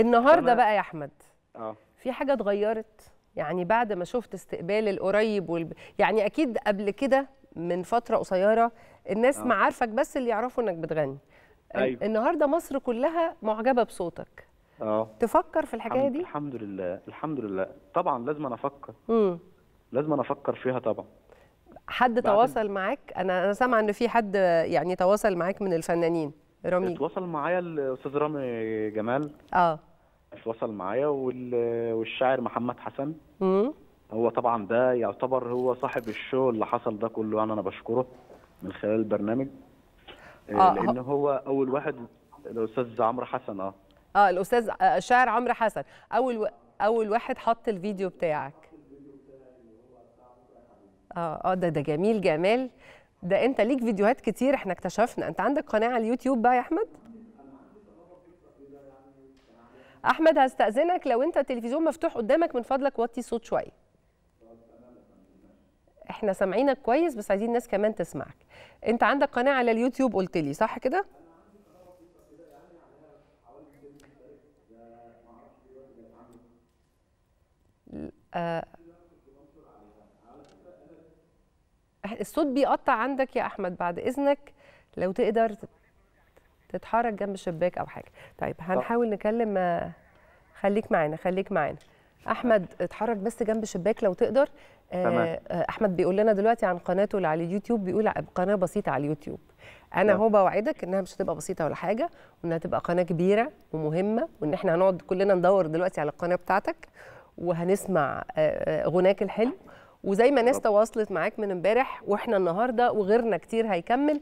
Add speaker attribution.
Speaker 1: النهارده بقى يا احمد اه في حاجه اتغيرت يعني بعد ما شفت استقبال القريب وال... يعني اكيد قبل كده من فتره قصيره الناس آه. ما عارفك بس اللي يعرفوا انك بتغني أيوة. النهارده مصر كلها معجبه بصوتك اه تفكر في الحكايه دي
Speaker 2: الحمد لله الحمد لله طبعا لازم انا افكر امم لازم انا افكر فيها طبعا
Speaker 1: حد تواصل معاك انا انا سامعه ان في حد يعني تواصل معاك من الفنانين
Speaker 2: رامي اتواصل معايا الاستاذ رامي جمال اه اتواصل معايا والشاعر محمد حسن مم. هو طبعا ده يعتبر هو صاحب الشو اللي حصل ده كله يعني انا بشكره من خلال البرنامج آه, آه، لان هو اول واحد الاستاذ عمرو حسن اه
Speaker 1: اه الاستاذ آه، الشاعر عمرو حسن اول و... اول واحد حط الفيديو بتاعك اه اه ده ده جميل جمال ده انت ليك فيديوهات كتير احنا اكتشفنا انت عندك قناه على اليوتيوب بقى يا احمد احمد هستاذنك لو انت التلفزيون مفتوح قدامك من فضلك وطي الصوت شويه احنا سامعينك كويس بس عايزين الناس كمان تسمعك انت عندك قناه على اليوتيوب قلت لي صح كده آه، الصوت بيقطع عندك يا احمد بعد اذنك لو تقدر تتحرك جنب الشباك او حاجه طيب هنحاول نكلم خليك معانا خليك معانا احمد اتحرك بس جنب الشباك لو تقدر تمام. آه، آه، احمد بيقول لنا دلوقتي عن قناته اللي على اليوتيوب بيقول قناه بسيطه على اليوتيوب انا هو بوعدك انها مش هتبقى بسيطه ولا حاجه وانها تبقى قناه كبيره ومهمه وان احنا هنقعد كلنا ندور دلوقتي على القناه بتاعتك وهنسمع آه، غناك الحلو وزي ما ناس تواصلت معاك من امبارح واحنا النهارده وغيرنا كتير هيكمل